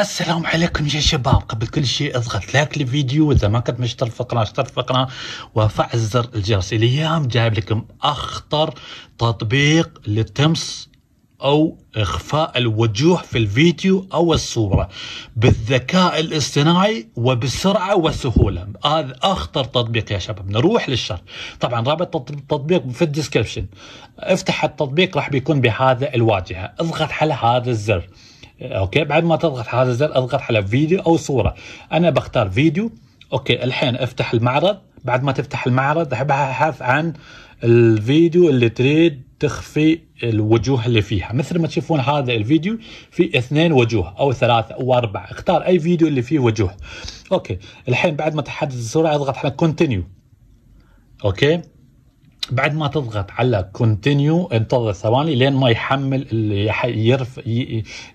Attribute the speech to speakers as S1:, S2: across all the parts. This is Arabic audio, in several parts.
S1: السلام عليكم يا شباب قبل كل شيء اضغط لايك للفيديو واذا ما كنت مشترك في القناه اشترك في القناه وفعل زر الجرس اليوم جايب لكم اخطر تطبيق لتمس او اخفاء الوجوه في الفيديو او الصوره بالذكاء الاصطناعي وبسرعه وسهوله هذا اخطر تطبيق يا شباب نروح للشر طبعا رابط التطبيق في الديسكربشن افتح التطبيق راح بيكون بهذا الواجهه اضغط على هذا الزر اوكي بعد ما تضغط على هذا الزر اضغط على فيديو او صوره انا بختار فيديو اوكي الحين افتح المعرض بعد ما تفتح المعرض راح ابحث عن الفيديو اللي تريد تخفي الوجوه اللي فيها مثل ما تشوفون هذا الفيديو في اثنين وجوه او ثلاثة او اربعة اختار اي فيديو اللي فيه وجوه اوكي الحين بعد ما تحدد الصورة اضغط على كونتينيو اوكي بعد ما تضغط على كونتينيو انتظر ثواني لين ما يحمل يرف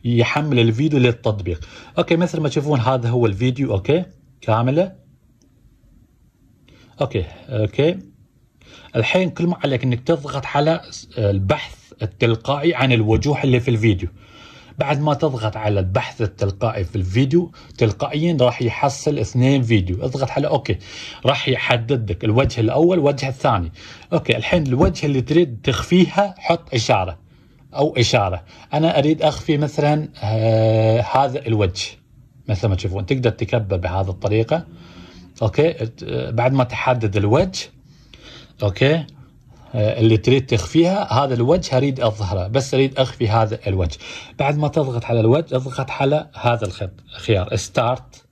S1: يحمل الفيديو للتطبيق اوكي مثل ما تشوفون هذا هو الفيديو اوكي كامله اوكي اوكي الحين كل ما عليك انك تضغط على البحث التلقائي عن الوجوه اللي في الفيديو بعد ما تضغط على البحث التلقائي في الفيديو تلقائيا راح يحصل اثنين فيديو اضغط على اوكي راح يحدد لك الوجه الاول والوجه الثاني اوكي الحين الوجه اللي تريد تخفيها حط اشاره او اشاره انا اريد اخفي مثلا آه هذا الوجه مثل ما تشوفون تقدر تكبر بهذه الطريقه اوكي آه، بعد ما تحدد الوجه اوكي آه، اللي تريد تخفيها هذا الوجه اريد اظهره بس اريد اخفي هذا الوجه بعد ما تضغط على الوجه اضغط على هذا الخط خيار ستارت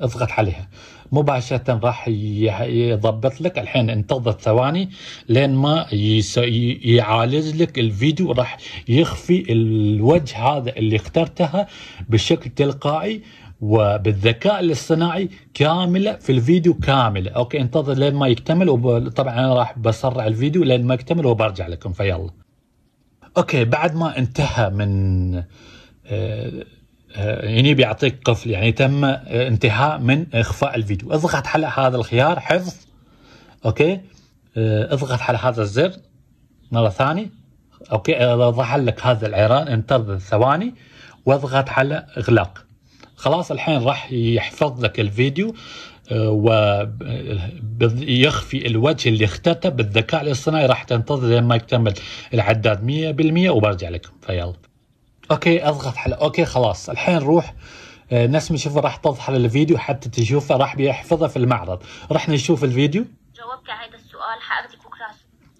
S1: اضغط عليها مباشرة راح يضبط لك الحين انتظر ثواني لين ما يعالج لك الفيديو راح يخفي الوجه هذا اللي اخترتها بشكل تلقائي وبالذكاء الاصطناعي كامله في الفيديو كامله اوكي انتظر لين ما يكتمل وطبعا انا راح بسرع الفيديو لين ما يكتمل وبرجع لكم فيلا اوكي بعد ما انتهى من آه، آه، يعني بيعطيك قفل يعني تم آه، انتهاء من اخفاء الفيديو اضغط على هذا الخيار حفظ اوكي اضغط على هذا الزر مره ثانيه اوكي ظهر لك هذا العيران انتظر ثواني واضغط على اغلاق خلاص الحين راح يحفظ لك الفيديو آه، و آه، يخفي الوجه اللي اختته بالذكاء الاصطناعي راح تنتظر لما يكتمل العداد 100% وبرجع لكم فيلا اوكي اضغط على اوكي خلاص الحين روح آه، ناس ما راح تظهر الفيديو حتى تشوفه راح بيحفظه في المعرض راح نشوف الفيديو جاوبت على هذا السؤال حاخذك بكره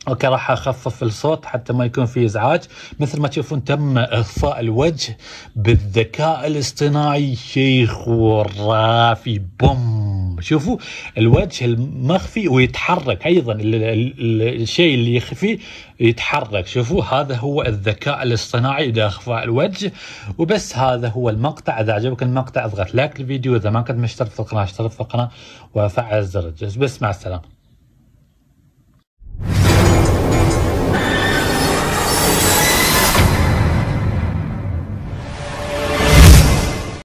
S1: اوكي راح اخفف الصوت حتى ما يكون في ازعاج مثل ما تشوفون تم اخفاء الوجه بالذكاء الاصطناعي شيء خرافي بوم شوفوا الوجه المخفي ويتحرك ايضا الشيء اللي يخفي يتحرك شوفوا هذا هو الذكاء الاصطناعي لاخفاء الوجه وبس هذا هو المقطع اذا عجبك المقطع اضغط لايك الفيديو اذا ما كنت مشترك في القناه اشترك في القناه وفعل زر الجرس بس مع السلامه